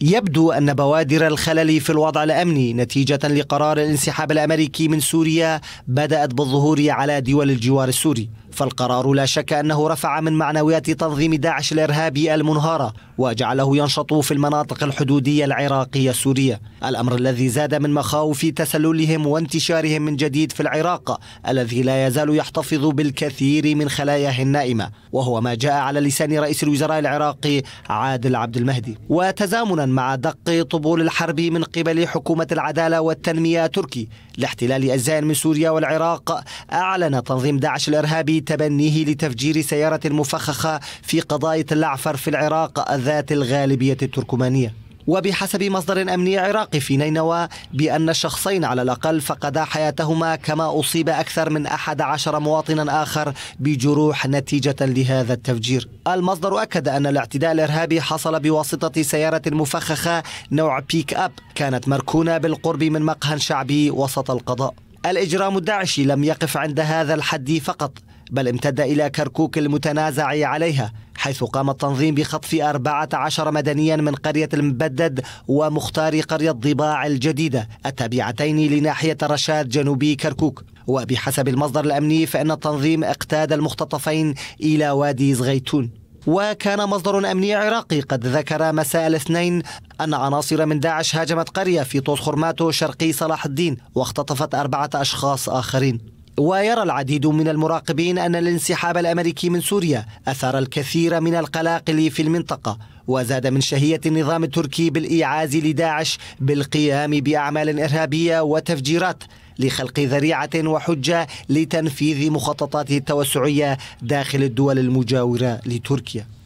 يبدو أن بوادر الخلل في الوضع الأمني نتيجة لقرار الانسحاب الأمريكي من سوريا بدأت بالظهور على دول الجوار السوري فالقرار لا شك أنه رفع من معنويات تنظيم داعش الإرهابي المنهارة وجعله ينشط في المناطق الحدودية العراقية السورية الأمر الذي زاد من مخاوف تسللهم وانتشارهم من جديد في العراق الذي لا يزال يحتفظ بالكثير من خلاياه النائمة وهو ما جاء على لسان رئيس الوزراء العراقي عادل عبد المهدي وتزامنا مع دق طبول الحرب من قبل حكومة العدالة والتنمية تركي لاحتلال أجزاء من سوريا والعراق أعلن تنظيم داعش الإرهابي تبنيه لتفجير سيارة مفخخة في قضاء الأعفر في العراق ذات الغالبية التركمانية وبحسب مصدر أمني عراقي في نينوى بأن الشخصين على الأقل فقدا حياتهما كما أصيب أكثر من أحد عشر مواطنا آخر بجروح نتيجة لهذا التفجير المصدر أكد أن الاعتداء الإرهابي حصل بواسطة سيارة مفخخة نوع بيك أب كانت مركونة بالقرب من مقهى شعبي وسط القضاء الإجرام الداعشي لم يقف عند هذا الحد فقط بل امتد إلى كركوك المتنازع عليها حيث قام التنظيم بخطف 14 مدنيا من قرية المبدد ومختار قرية ضباع الجديدة التابعتين لناحية رشاد جنوبي كركوك وبحسب المصدر الأمني فإن التنظيم اقتاد المختطفين إلى وادي زغيتون وكان مصدر أمني عراقي قد ذكر مساء الاثنين أن عناصر من داعش هاجمت قرية في طوس خرماتو شرقي صلاح الدين واختطفت أربعة أشخاص آخرين ويرى العديد من المراقبين أن الانسحاب الأمريكي من سوريا أثار الكثير من القلاقل في المنطقة وزاد من شهية النظام التركي بالإيعاز لداعش بالقيام بأعمال إرهابية وتفجيرات لخلق ذريعة وحجة لتنفيذ مخططاته التوسعية داخل الدول المجاورة لتركيا